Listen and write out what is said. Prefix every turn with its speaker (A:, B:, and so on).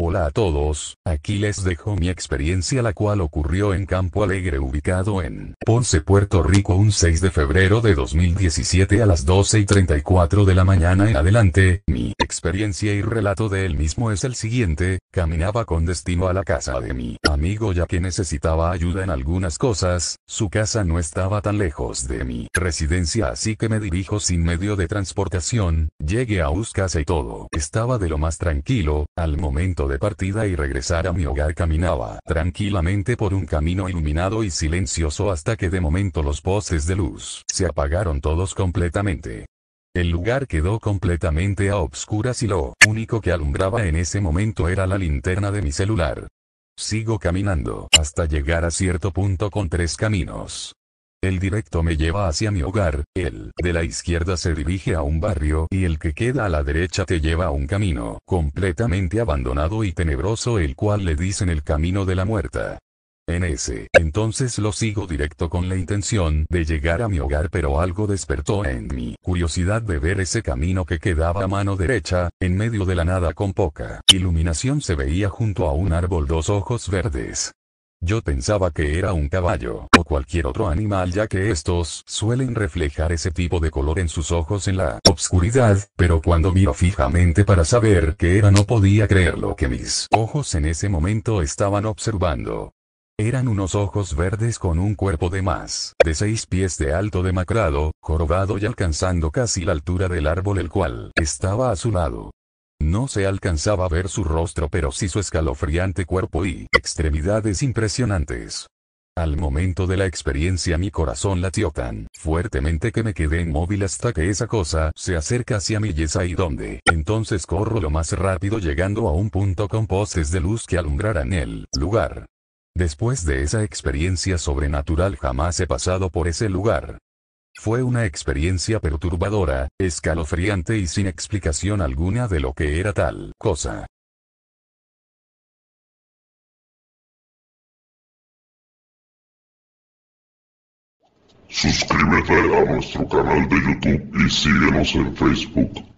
A: Hola a todos, aquí les dejo mi experiencia la cual ocurrió en Campo Alegre ubicado en Ponce, Puerto Rico un 6 de febrero de 2017 a las 12 y 34 de la mañana en adelante, mi experiencia y relato de él mismo es el siguiente, Caminaba con destino a la casa de mi amigo ya que necesitaba ayuda en algunas cosas, su casa no estaba tan lejos de mi residencia así que me dirijo sin medio de transportación, llegué a casa y todo. Estaba de lo más tranquilo, al momento de partida y regresar a mi hogar caminaba tranquilamente por un camino iluminado y silencioso hasta que de momento los postes de luz se apagaron todos completamente. El lugar quedó completamente a obscuras y lo único que alumbraba en ese momento era la linterna de mi celular. Sigo caminando hasta llegar a cierto punto con tres caminos. El directo me lleva hacia mi hogar, el de la izquierda se dirige a un barrio y el que queda a la derecha te lleva a un camino completamente abandonado y tenebroso el cual le dicen el camino de la muerta. En ese entonces lo sigo directo con la intención de llegar a mi hogar pero algo despertó en mi curiosidad de ver ese camino que quedaba a mano derecha, en medio de la nada con poca iluminación se veía junto a un árbol dos ojos verdes. Yo pensaba que era un caballo, o cualquier otro animal ya que estos suelen reflejar ese tipo de color en sus ojos en la obscuridad, pero cuando miro fijamente para saber que era no podía creer lo que mis ojos en ese momento estaban observando. Eran unos ojos verdes con un cuerpo de más de seis pies de alto demacrado, jorobado y alcanzando casi la altura del árbol el cual estaba a su lado. No se alcanzaba a ver su rostro pero sí su escalofriante cuerpo y extremidades impresionantes. Al momento de la experiencia mi corazón latió tan fuertemente que me quedé inmóvil hasta que esa cosa se acerca hacia mí y es ahí donde entonces corro lo más rápido llegando a un punto con postes de luz que alumbraran el lugar. Después de esa experiencia sobrenatural jamás he pasado por ese lugar. Fue una experiencia perturbadora, escalofriante y sin explicación alguna de lo que era tal cosa. Suscríbete a nuestro canal de YouTube y síguenos en Facebook.